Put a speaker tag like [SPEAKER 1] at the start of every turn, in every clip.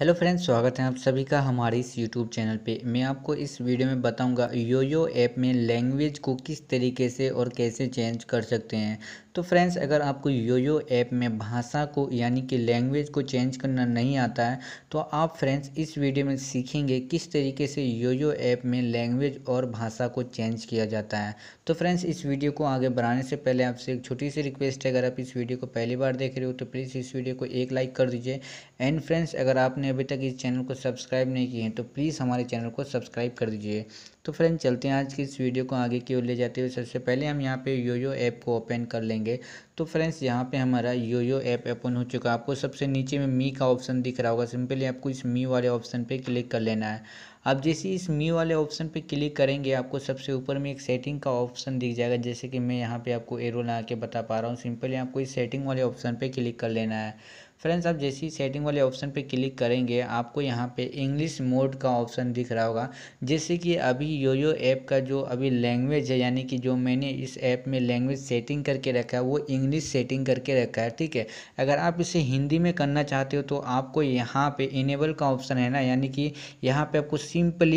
[SPEAKER 1] hello friends स्वागत है आप सभी का हमारे इस यूट्यूब चैनल पे मैं आपको इस वीडियो में बताऊंगा योयो ऐप में लैंग्वेज को किस तरीके से और कैसे चेंज कर सकते हैं तो फ्रेंड्स अगर आपको योयो ऐप में भाषा को यानी कि लैंग्वेज को चेंज करना नहीं आता है तो आप फ्रेंड्स इस वीडियो में सीखेंगे किस तरीके से योयो ऐप में लैंग्वेज और भाषा को चेंज किया जाता है तो फ्रेंड्स इस वीडियो को आगे बढ़ाने से पहले आपसे एक छोटी सी रिक्वेस्ट है अगर आप इस वीडियो को पहली बार देख रहे हो तो प्लीज़ इस वीडियो को एक लाइक कर दीजिए एंड फ्रेंड्स अगर आपने आपने अभी तक इस चैनल को सब्सक्राइब नहीं किए हैं तो प्लीज़ हमारे चैनल को सब्सक्राइब कर दीजिए तो फ्रेंड चलते हैं आज की इस वीडियो को आगे की ओर ले जाते हुए सबसे पहले हम यहाँ पे योयो ऐप को ओपन कर लेंगे तो फ्रेंड्स यहाँ पे हमारा योयो ऐप ओपन हो चुका है आपको सबसे नीचे में मी का ऑप्शन दिख रहा होगा सिंपली आपको इस मी वाले ऑप्शन पर क्लिक कर लेना है आप जैसे इस मी वाले ऑप्शन पे क्लिक करेंगे आपको सबसे ऊपर में एक सेटिंग का ऑप्शन दिख जाएगा जैसे कि मैं यहाँ पे आपको एरो लगा के बता पा रहा हूँ सिंपली आपको इस सेटिंग वाले ऑप्शन पे क्लिक कर लेना है फ्रेंड्स आप जैसे ही सेटिंग वाले ऑप्शन पे क्लिक करेंगे आपको यहाँ पे इंग्लिश मोड का ऑप्शन दिख रहा होगा जैसे कि अभी योयो ऐप का जो अभी लैंग्वेज है यानी कि जो मैंने इस ऐप में लैंग्वेज सेटिंग करके रखा है वो इंग्लिश सेटिंग करके रखा है ठीक है अगर आप इसे हिंदी में करना चाहते हो तो आपको यहाँ पर इनेबल का ऑप्शन है ना यानी कि यहाँ पर आपको simply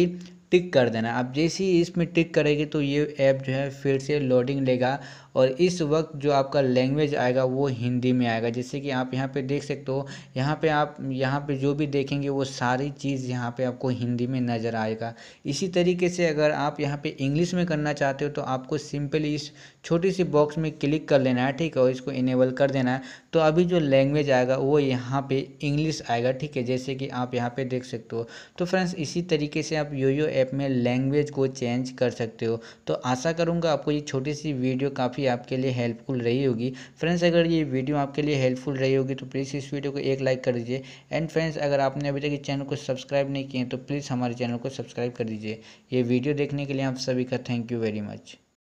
[SPEAKER 1] टिक कर देना आप जैसे ही इसमें टिक करेंगे तो ये ऐप जो है फिर से लोडिंग लेगा और इस वक्त जो आपका लैंग्वेज आएगा वो हिंदी में आएगा जैसे कि आप यहाँ पे देख सकते हो यहाँ पे आप यहाँ पे जो भी देखेंगे वो सारी चीज़ यहाँ पे आपको हिंदी में नज़र आएगा इसी तरीके से अगर आप यहाँ पे इंग्लिश में करना चाहते हो तो आपको सिंपली इस छोटी सी बॉक्स में क्लिक कर लेना है ठीक है और इसको इनेबल कर देना है तो अभी जो लैंग्वेज आएगा वो यहाँ पर इंग्लिश आएगा ठीक है जैसे कि आप यहाँ पर देख सकते हो तो फ्रेंड्स इसी तरीके से आप यो यो ऐप में लैंग्वेज को चेंज कर सकते हो तो आशा करूँगा आपको ये छोटी सी वीडियो काफ़ी आपके लिए हेल्पफुल रही होगी फ्रेंड्स अगर ये वीडियो आपके लिए हेल्पफुल रही होगी तो प्लीज़ इस वीडियो को एक लाइक कर दीजिए एंड फ्रेंड्स अगर आपने अभी तक इस चैनल को सब्सक्राइब नहीं किए तो प्लीज़ हमारे चैनल को सब्सक्राइब कर दीजिए ये वीडियो देखने के लिए आप सभी का थैंक यू वेरी मच